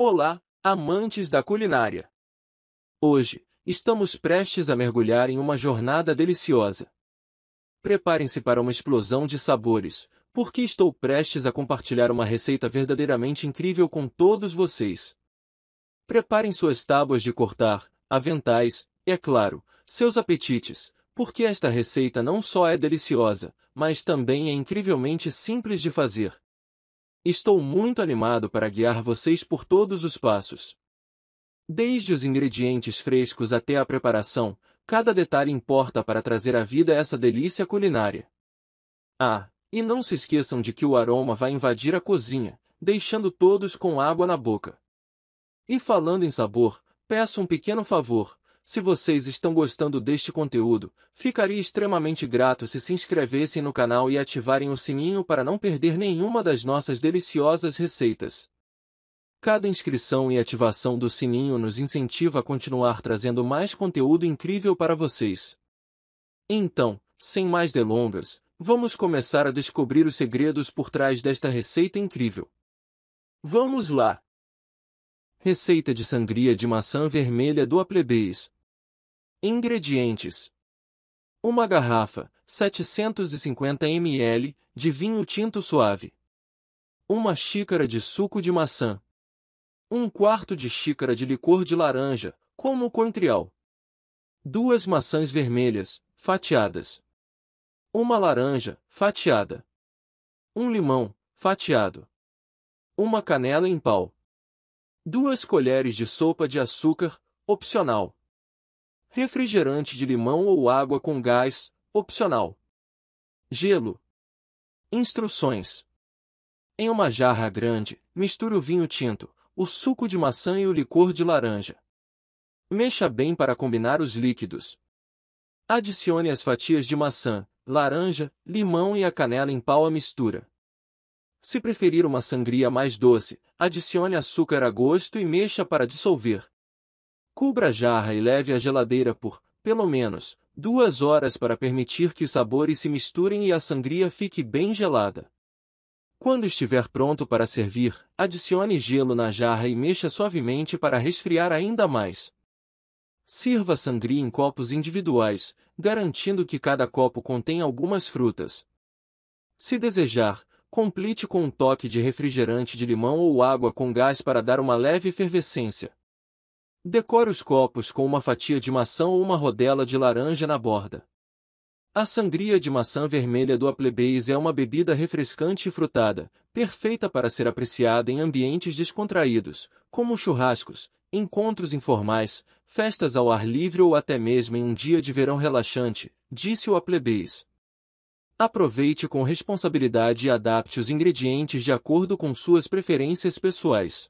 Olá, amantes da culinária! Hoje, estamos prestes a mergulhar em uma jornada deliciosa. Preparem-se para uma explosão de sabores, porque estou prestes a compartilhar uma receita verdadeiramente incrível com todos vocês. Preparem suas tábuas de cortar, aventais, e, é claro, seus apetites, porque esta receita não só é deliciosa, mas também é incrivelmente simples de fazer. Estou muito animado para guiar vocês por todos os passos. Desde os ingredientes frescos até a preparação, cada detalhe importa para trazer à vida essa delícia culinária. Ah, e não se esqueçam de que o aroma vai invadir a cozinha, deixando todos com água na boca. E falando em sabor, peço um pequeno favor, se vocês estão gostando deste conteúdo, ficaria extremamente grato se se inscrevessem no canal e ativarem o sininho para não perder nenhuma das nossas deliciosas receitas. Cada inscrição e ativação do sininho nos incentiva a continuar trazendo mais conteúdo incrível para vocês. Então, sem mais delongas, vamos começar a descobrir os segredos por trás desta receita incrível. Vamos lá! Receita de sangria de maçã vermelha do Aplebeis, Ingredientes: uma garrafa, 750 ml, de vinho tinto suave. Uma xícara de suco de maçã. Um quarto de xícara de licor de laranja, como contrial. Duas maçãs vermelhas, fatiadas. Uma laranja, fatiada. Um limão, fatiado. Uma canela em pau. Duas colheres de sopa de açúcar, opcional refrigerante de limão ou água com gás, opcional. Gelo. Instruções. Em uma jarra grande, misture o vinho tinto, o suco de maçã e o licor de laranja. Mexa bem para combinar os líquidos. Adicione as fatias de maçã, laranja, limão e a canela em pau à mistura. Se preferir uma sangria mais doce, adicione açúcar a gosto e mexa para dissolver. Cubra a jarra e leve à geladeira por, pelo menos, duas horas para permitir que os sabores se misturem e a sangria fique bem gelada. Quando estiver pronto para servir, adicione gelo na jarra e mexa suavemente para resfriar ainda mais. Sirva a sangria em copos individuais, garantindo que cada copo contém algumas frutas. Se desejar, complete com um toque de refrigerante de limão ou água com gás para dar uma leve efervescência. Decore os copos com uma fatia de maçã ou uma rodela de laranja na borda. A sangria de maçã vermelha do Aplebeis é uma bebida refrescante e frutada, perfeita para ser apreciada em ambientes descontraídos, como churrascos, encontros informais, festas ao ar livre ou até mesmo em um dia de verão relaxante, disse o Aplebeis. Aproveite com responsabilidade e adapte os ingredientes de acordo com suas preferências pessoais.